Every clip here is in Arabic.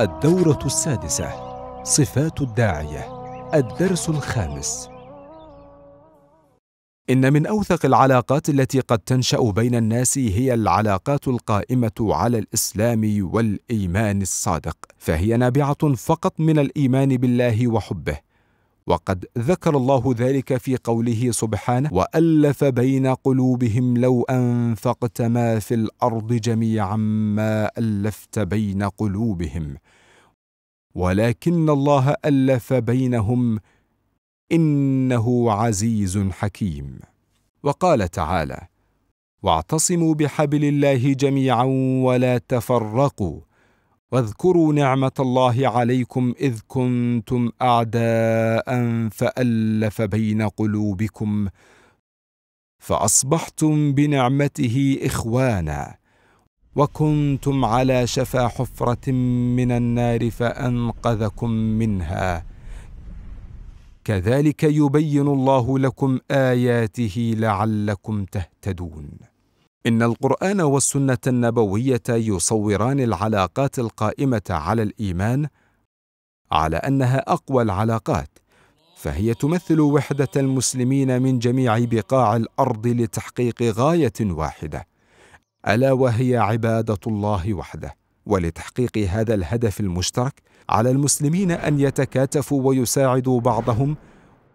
الدورة السادسة صفات الداعية الدرس الخامس إن من أوثق العلاقات التي قد تنشأ بين الناس هي العلاقات القائمة على الإسلام والإيمان الصادق، فهي نابعة فقط من الإيمان بالله وحبه، وقد ذكر الله ذلك في قوله سبحانه والف بين قلوبهم لو انفقت ما في الارض جميعا ما الفت بين قلوبهم ولكن الله الف بينهم انه عزيز حكيم وقال تعالى واعتصموا بحبل الله جميعا ولا تفرقوا واذكروا نعمه الله عليكم اذ كنتم اعداء فالف بين قلوبكم فاصبحتم بنعمته اخوانا وكنتم على شفا حفره من النار فانقذكم منها كذلك يبين الله لكم اياته لعلكم تهتدون إن القرآن والسنة النبوية يصوران العلاقات القائمة على الإيمان على أنها أقوى العلاقات، فهي تمثل وحدة المسلمين من جميع بقاع الأرض لتحقيق غاية واحدة، ألا وهي عبادة الله وحده. ولتحقيق هذا الهدف المشترك على المسلمين ان يتكاتفوا ويساعدوا بعضهم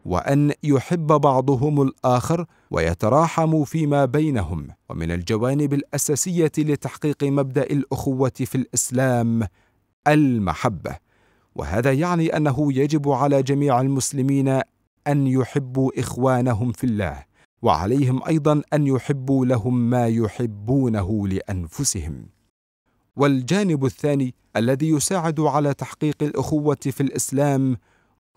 وان يحب بعضهم الاخر ويتراحموا فيما بينهم ومن الجوانب الاساسيه لتحقيق مبدا الاخوه في الاسلام المحبه وهذا يعني انه يجب على جميع المسلمين ان يحبوا اخوانهم في الله وعليهم ايضا ان يحبوا لهم ما يحبونه لانفسهم والجانب الثاني الذي يساعد على تحقيق الاخوه في الاسلام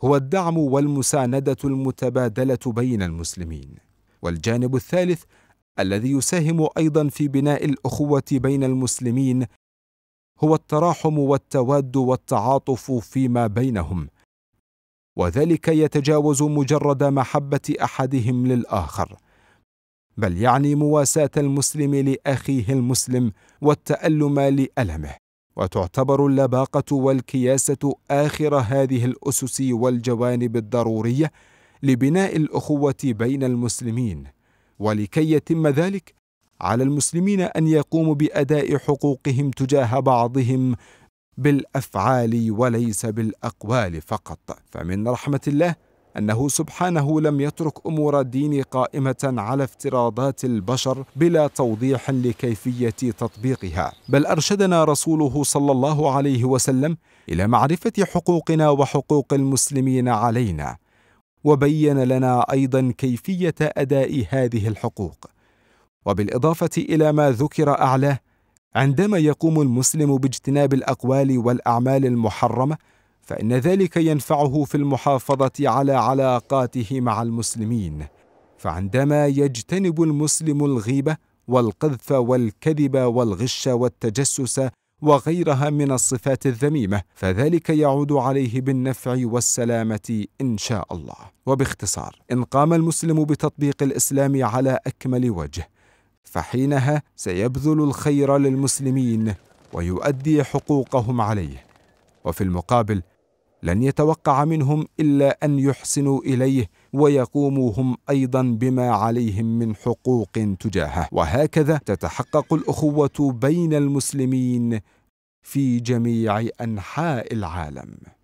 هو الدعم والمسانده المتبادله بين المسلمين والجانب الثالث الذي يساهم ايضا في بناء الاخوه بين المسلمين هو التراحم والتواد والتعاطف فيما بينهم وذلك يتجاوز مجرد محبه احدهم للاخر بل يعني مواساه المسلم لاخيه المسلم والتالم لالمه وتعتبر اللباقه والكياسه اخر هذه الاسس والجوانب الضروريه لبناء الاخوه بين المسلمين ولكي يتم ذلك على المسلمين ان يقوموا باداء حقوقهم تجاه بعضهم بالافعال وليس بالاقوال فقط فمن رحمه الله أنه سبحانه لم يترك أمور الدين قائمة على افتراضات البشر بلا توضيح لكيفية تطبيقها بل أرشدنا رسوله صلى الله عليه وسلم إلى معرفة حقوقنا وحقوق المسلمين علينا وبين لنا أيضا كيفية أداء هذه الحقوق وبالإضافة إلى ما ذكر أعلاه عندما يقوم المسلم باجتناب الأقوال والأعمال المحرمة فإن ذلك ينفعه في المحافظة على علاقاته مع المسلمين فعندما يجتنب المسلم الغيبة والقذف والكذب والغش والتجسس وغيرها من الصفات الذميمه فذلك يعود عليه بالنفع والسلامه ان شاء الله وباختصار ان قام المسلم بتطبيق الاسلام على اكمل وجه فحينها سيبذل الخير للمسلمين ويؤدي حقوقهم عليه وفي المقابل لن يتوقع منهم الا ان يحسنوا اليه ويقوموا هم ايضا بما عليهم من حقوق تجاهه وهكذا تتحقق الاخوه بين المسلمين في جميع انحاء العالم